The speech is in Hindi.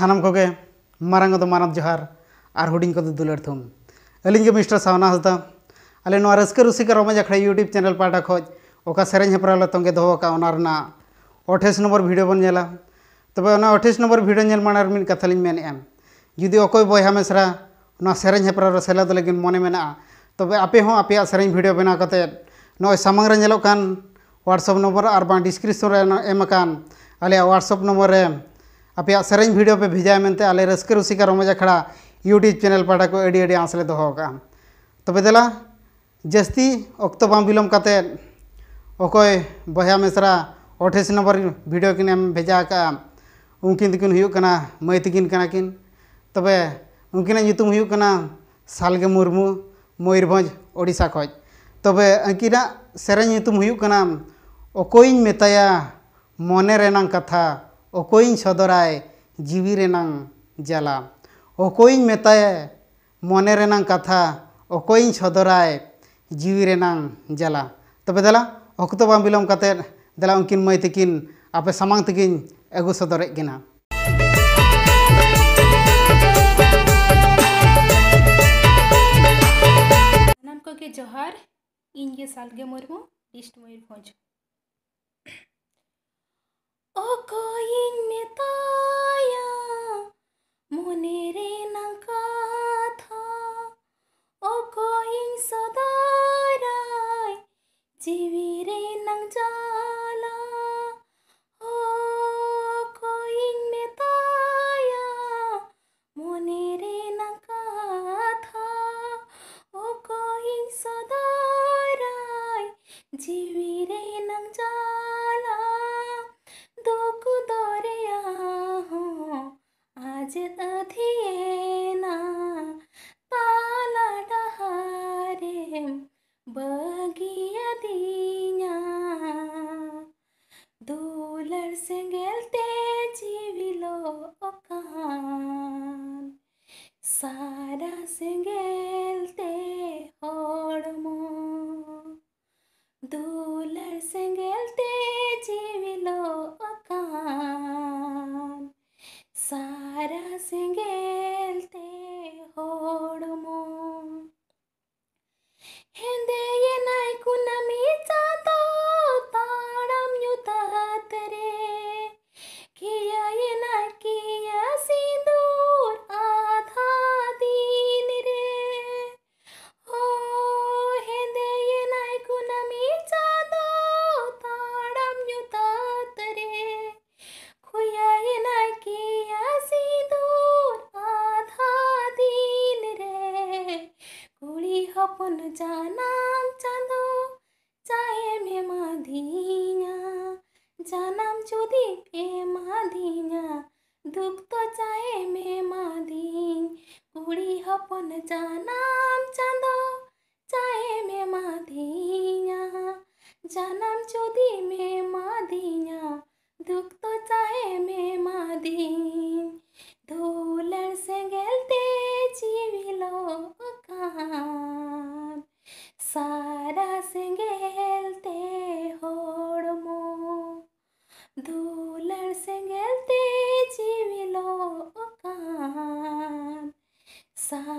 सानम को मारंग दो तो मानव जोहार और हूँ को दुलर थुम अली के मिस्टर सावना हसदा अल नवा रुसिका रमज अखड़ा यूट्यूब चैनल पाटा खोज ओका सेरेंज हपराला तंगे दो अठाईस नम्बर भिडियो बन नेला तब अठाईस नम्बर भिडियो नल नेल मानार कथा लिंग एम जुदी ओकोय बयहा मेसरा ओना सेरेंज हपरा रसेला लगे तो लेकिन मने मेना तबे आपे हो आपे सेरेंज वीडियो बना कते नो सामंग रे और डिस्क्रिप्शन रे एम कान अले WhatsApp नंबर आपे से भिडियो पे भेजा मनते आले रस्के रसिका रमज अखड़ा यूट्यूब चैनल पाटा को अड़ी आस ले दोहका तबे तो देला जस्ती अक्त बाम विलम करते अकय बया मेसरा अठाईस नम्बर भिडियो किन भेजा का उनकिन तक होना मई तकिन किन तबे तो उनकिन सालगे मुरमू मयूरभ ओडिशा खज तबे तो अंकिन से अकय मताया मन कथा ᱚᱠᱚᱭᱤᱧ ᱥᱚᱫᱚᱨᱟᱭ ᱡᱤᱣᱤ ᱨᱮᱱᱟᱝ ᱡᱟᱞᱟ ᱚᱠᱚᱭᱤᱧ ᱢᱮᱛᱟᱭᱟ ᱢᱚᱱᱮ ᱨᱮᱱᱟᱝ ᱠᱟᱛᱷᱟ ᱚᱠᱚᱭᱤᱧ ᱥᱚᱫᱚᱨᱟᱭ ᱡᱤᱣᱤ ᱨᱮᱱᱟᱝ ᱡᱟᱞᱟ ᱛᱚᱵᱮ ᱫᱮᱞᱟ ᱚᱠᱛᱚ ᱵᱟᱝ ᱵᱤᱞᱚᱢ ᱠᱟᱛᱮᱫ ᱫᱮᱞᱟ ᱩᱱᱠᱤᱱ ᱢᱟᱹᱭ ᱛᱟᱹᱠᱤᱱ ᱟᱯᱮ ᱥᱟᱢᱟᱝ ᱛᱮᱠᱤᱱ ᱟᱹᱜᱩ ᱥᱚᱫᱚᱨᱮᱫ ᱠᱤᱱᱟ ᱡᱚᱦᱟᱨ ᱤᱧᱜᱮ ᱥᱟᱞᱜᱮ ᱢᱩᱨᱢᱩ ᱤᱥᱴ ᱢᱚᱭᱩᱨᱵᱷᱚᱸᱡᱽ ജീവിരെ നങ്ജാല ദോക്കു ദോരയാ ഹോ ആജ് അധിയേ നാ പാല ഡഹാരെ ബഗിയ ദീഞ്ഞ ദൂലർ സെങ്കൽത്തെ ജീവിലോ ഒക്കാൻ സാര സെങ്കൽത്തെ ഹോ Sa কখন জানাম চাঁদো চায়ে মে মাধিয়া জানাম যদি এ মাধিয়া দুঃখ চায়ে মে মাধিন কুড়ি হপন জানাম চাঁদো চায়ে মে মাধিয়া জানাম যদি মে মাধিয়া দুঃখ চায়ে মে মাধিন दूलर सेंगल तेजी मिलो उकान सा